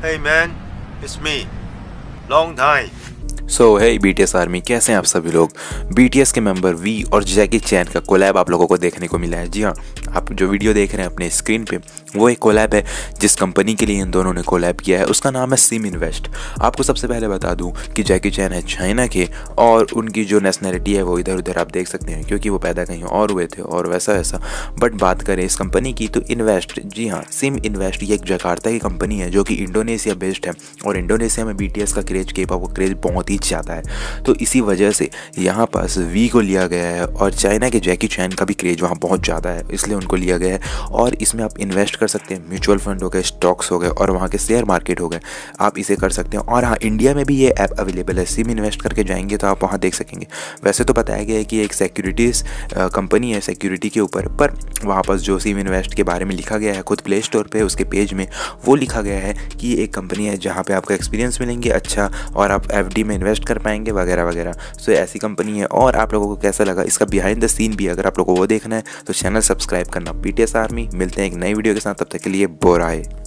Hey man, it's me. Long time. सो है B army कैसे हैं आप सभी लोग बी के मेंबर वी और जैकी चैन का कोलैब आप लोगों को देखने को मिला है जी हाँ आप जो वीडियो देख रहे हैं अपने स्क्रीन पे वो एक कोलैब है जिस कंपनी के लिए इन दोनों ने कोलैब किया है उसका नाम है सिम इन्वेस्ट आपको सबसे पहले बता दूं कि जैकी चैन है चाइना के और उनकी जो नेशनैलिटी है वो इधर उधर आप देख सकते हैं क्योंकि वो पैदा कहीं और हुए थे और वैसा वैसा बट बात करें इस कंपनी की तो इन्वेस्ट जी हाँ सिम इन्वेस्ट ये एक जकार्ता की कंपनी है जो कि इंडोनेशिया बेस्ड है और इंडोनेशिया में बी का क्रेज के का क्रेज बहुत ही खींच जाता है तो इसी वजह से यहाँ पास वी को लिया गया है और चाइना के जैकी चैन का भी क्रेज वहाँ बहुत ज़्यादा है इसलिए उनको लिया गया है और इसमें आप इन्वेस्ट कर सकते हैं म्यूचुअल फंड हो गए स्टॉक्स हो गए और वहाँ के शेयर मार्केट हो गए आप इसे कर सकते हैं और हाँ इंडिया में भी ये ऐप अवेलेबल है सिम इन्वेस्ट करके जाएंगे तो आप वहाँ देख सकेंगे वैसे तो बताया गया है कि एक सिक्योरिटीज़ कंपनी है सिक्योरिटी के ऊपर पर वहाँ पास जो सिम इन्वेस्ट के बारे में लिखा गया है खुद प्ले स्टोर पर उसके पेज में वो लिखा गया है कि एक कंपनी है जहाँ पर आपको एक्सपीरियंस मिलेंगे अच्छा और आप एफ में इन्वेस्ट इन्वेस्ट कर पाएंगे वगैरह वगैरह सो तो ऐसी कंपनी है और आप लोगों को कैसा लगा इसका बिहाइंड द सीन भी अगर आप लोगों को वो देखना है तो चैनल सब्सक्राइब करना पीटीएस आर्मी मिलते हैं एक नई वीडियो के साथ तब तक के लिए बोराए